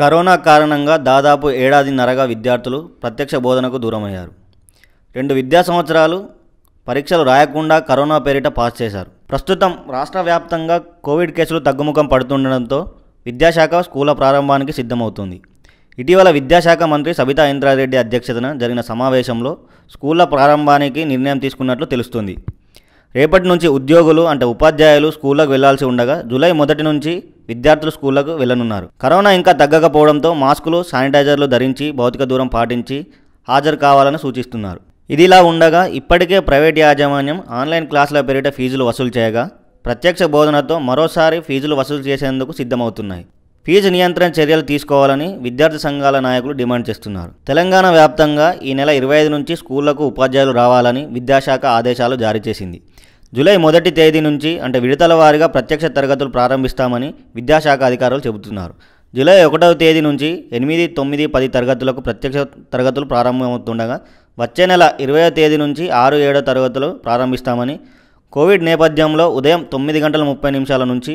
corona కారణంగా దాదాపు ఏడాదిన్నరగా విద్యార్థులు ప్రత్యక్ష బోధనకు దూరమయ్యారు రెండు విద్యా సంవత్సరాలు పరీక్షలు రాయకుండా కరోనా పేరిట పాస్ చేశారు ప్రస్తుతం రాష్ట్ర వ్యాప్తంగా కోవిడ్ కేసులు తగ్గుముఖం పడుతుండడంతో విద్యాశాఖ స్కూల ప్రారంభానికి సిద్ధమవుతుంది ఇటీవల విద్యాశాఖ మంత్రి సబితా ఇంద్రారెడ్డి అధ్యక్షతన జరిగిన సమావేశంలో స్కూళ్ల ప్రారంభానికి నిర్ణయం తీసుకున్నట్లు తెలుస్తుంది రేపటి నుంచి ఉద్యోగులు అంటే ఉపాధ్యాయులు స్కూళ్ళకు వెళ్లాల్సి ఉండగా జూలై మొదటి నుంచి విద్యార్థులు స్కూళ్లకు వెళ్లనున్నారు కరోనా ఇంకా తగ్గకపోవడంతో మాస్కులు శానిటైజర్లు ధరించి భౌతిక దూరం పాటించి హాజరు కావాలని సూచిస్తున్నారు ఇదిలా ఉండగా ఇప్పటికే ప్రైవేట్ యాజమాన్యం ఆన్లైన్ క్లాసుల పేరిట ఫీజులు వసూలు చేయగా ప్రత్యక్ష బోధనతో మరోసారి ఫీజులు వసూలు చేసేందుకు సిద్ధమవుతున్నాయి ఫీజు నియంత్రణ చర్యలు తీసుకోవాలని విద్యార్థి సంఘాల నాయకులు డిమాండ్ చేస్తున్నారు తెలంగాణ వ్యాప్తంగా ఈ నెల ఇరవై ఐదు నుంచి స్కూళ్లకు ఉపాధ్యాయులు రావాలని విద్యాశాఖ ఆదేశాలు జారీ చేసింది జూలై మొదటి తేదీ నుంచి అంటే విడతల వారీగా ప్రత్యక్ష తరగతులు ప్రారంభిస్తామని విద్యాశాఖ అధికారులు చెబుతున్నారు జూలై ఒకటవ తేదీ నుంచి ఎనిమిది తొమ్మిది పది తరగతులకు ప్రత్యక్ష తరగతులు ప్రారంభమవుతుండగా వచ్చే నెల ఇరవయో తేదీ నుంచి ఆరు ఏడో తరగతులు ప్రారంభిస్తామని కోవిడ్ నేపథ్యంలో ఉదయం తొమ్మిది గంటల ముప్పై నిమిషాల నుంచి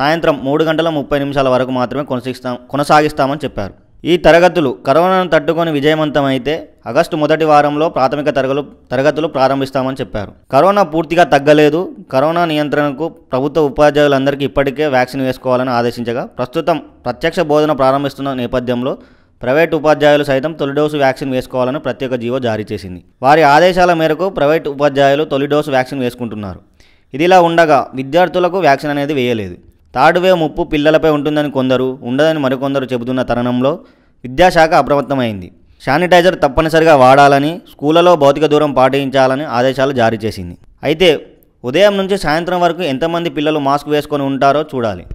సాయంత్రం మూడు గంటల ముప్పై నిమిషాల వరకు మాత్రమే కొనసాగిస్తాం కొనసాగిస్తామని చెప్పారు ఈ తరగతులు కరోనాను తట్టుకొని విజయవంతమైతే ఆగస్టు మొదటి వారంలో ప్రాథమిక తరగతులు తరగతులు ప్రారంభిస్తామని చెప్పారు కరోనా పూర్తిగా తగ్గలేదు కరోనా నియంత్రణకు ప్రభుత్వ ఉపాధ్యాయులందరికీ ఇప్పటికే వ్యాక్సిన్ వేసుకోవాలని ఆదేశించగా ప్రస్తుతం ప్రత్యక్ష బోధన ప్రారంభిస్తున్న నేపథ్యంలో ప్రైవేట్ ఉపాధ్యాయులు సైతం తొలి డోసు వ్యాక్సిన్ వేసుకోవాలని ప్రత్యేక జీవో జారీ చేసింది వారి ఆదేశాల మేరకు ప్రైవేట్ ఉపాధ్యాయులు తొలి డోసు వ్యాక్సిన్ వేసుకుంటున్నారు ఇదిలా ఉండగా విద్యార్థులకు వ్యాక్సిన్ అనేది వేయలేదు తాడువే ముప్పు పిల్లలపై ఉంటుందని కొందరు ఉండదని మరికొందరు చెబుతున్న తరుణంలో విద్యాశాఖ అప్రమత్తమైంది శానిటైజర్ తప్పనిసరిగా వాడాలని స్కూళ్లలో భౌతిక దూరం పాటించాలని ఆదేశాలు జారీ చేసింది అయితే ఉదయం నుంచి సాయంత్రం వరకు ఎంతమంది పిల్లలు మాస్క్ వేసుకొని ఉంటారో చూడాలి